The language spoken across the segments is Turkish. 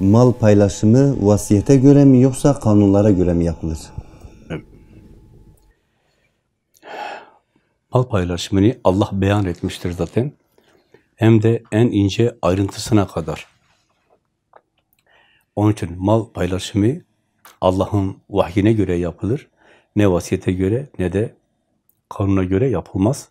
mal paylaşımı vasiyete göre mi yoksa kanunlara göre mi yapılır? Mal paylaşımını Allah beyan etmiştir zaten. Hem de en ince ayrıntısına kadar. Onun için mal paylaşımı Allah'ın vahyine göre yapılır. Ne vasiyete göre ne de kanuna göre yapılmaz.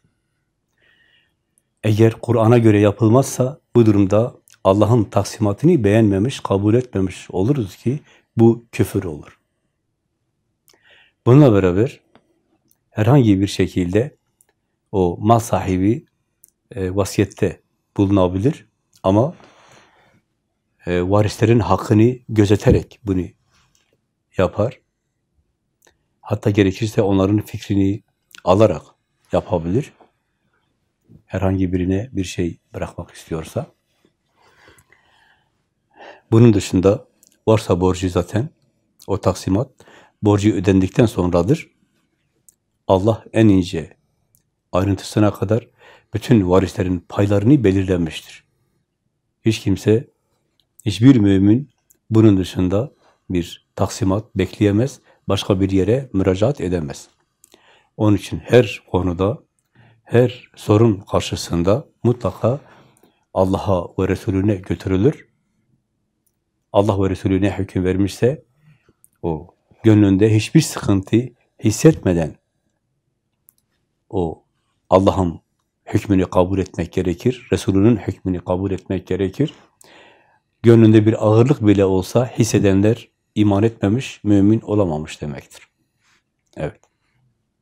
Eğer Kur'an'a göre yapılmazsa bu durumda Allah'ın taksimatını beğenmemiş, kabul etmemiş oluruz ki bu küfür olur. Bununla beraber herhangi bir şekilde o mal sahibi e, vasiyette bulunabilir ama e, varislerin hakkını gözeterek bunu yapar. Hatta gerekirse onların fikrini alarak yapabilir. Herhangi birine bir şey bırakmak istiyorsa. Bunun dışında varsa borcu zaten o taksimat borcu ödendikten sonradır. Allah en ince ayrıntısına kadar bütün varislerin paylarını belirlemiştir. Hiç kimse, hiçbir mümin bunun dışında bir taksimat bekleyemez, başka bir yere müracaat edemez. Onun için her konuda, her sorun karşısında mutlaka Allah'a ve Resulüne götürülür. Allah ve Resulü ne hüküm vermişse o gönlünde hiçbir sıkıntı hissetmeden o Allah'ın hükmünü kabul etmek gerekir. Resulünün hükmünü kabul etmek gerekir. Gönlünde bir ağırlık bile olsa hissedenler iman etmemiş, mümin olamamış demektir. Evet.